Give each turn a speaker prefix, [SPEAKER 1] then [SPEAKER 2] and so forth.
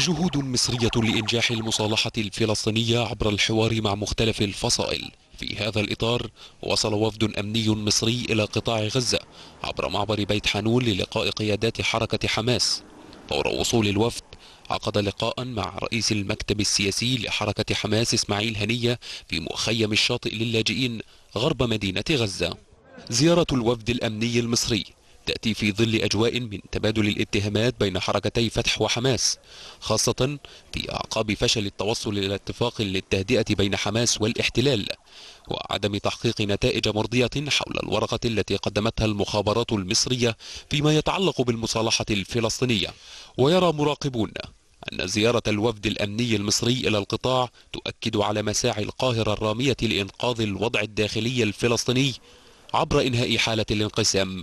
[SPEAKER 1] جهود مصرية لإنجاح المصالحة الفلسطينية عبر الحوار مع مختلف الفصائل في هذا الإطار وصل وفد أمني مصري إلى قطاع غزة عبر معبر بيت حانون للقاء قيادات حركة حماس فور وصول الوفد عقد لقاء مع رئيس المكتب السياسي لحركة حماس إسماعيل هنية في مخيم الشاطئ للاجئين غرب مدينة غزة زيارة الوفد الأمني المصري تأتي في ظل أجواء من تبادل الاتهامات بين حركتي فتح وحماس خاصة في أعقاب فشل التوصل إلى اتفاق للتهدئة بين حماس والاحتلال وعدم تحقيق نتائج مرضية حول الورقة التي قدمتها المخابرات المصرية فيما يتعلق بالمصالحة الفلسطينية ويرى مراقبون أن زيارة الوفد الأمني المصري إلى القطاع تؤكد على مساعي القاهرة الرامية لإنقاذ الوضع الداخلي الفلسطيني عبر إنهاء حالة الانقسام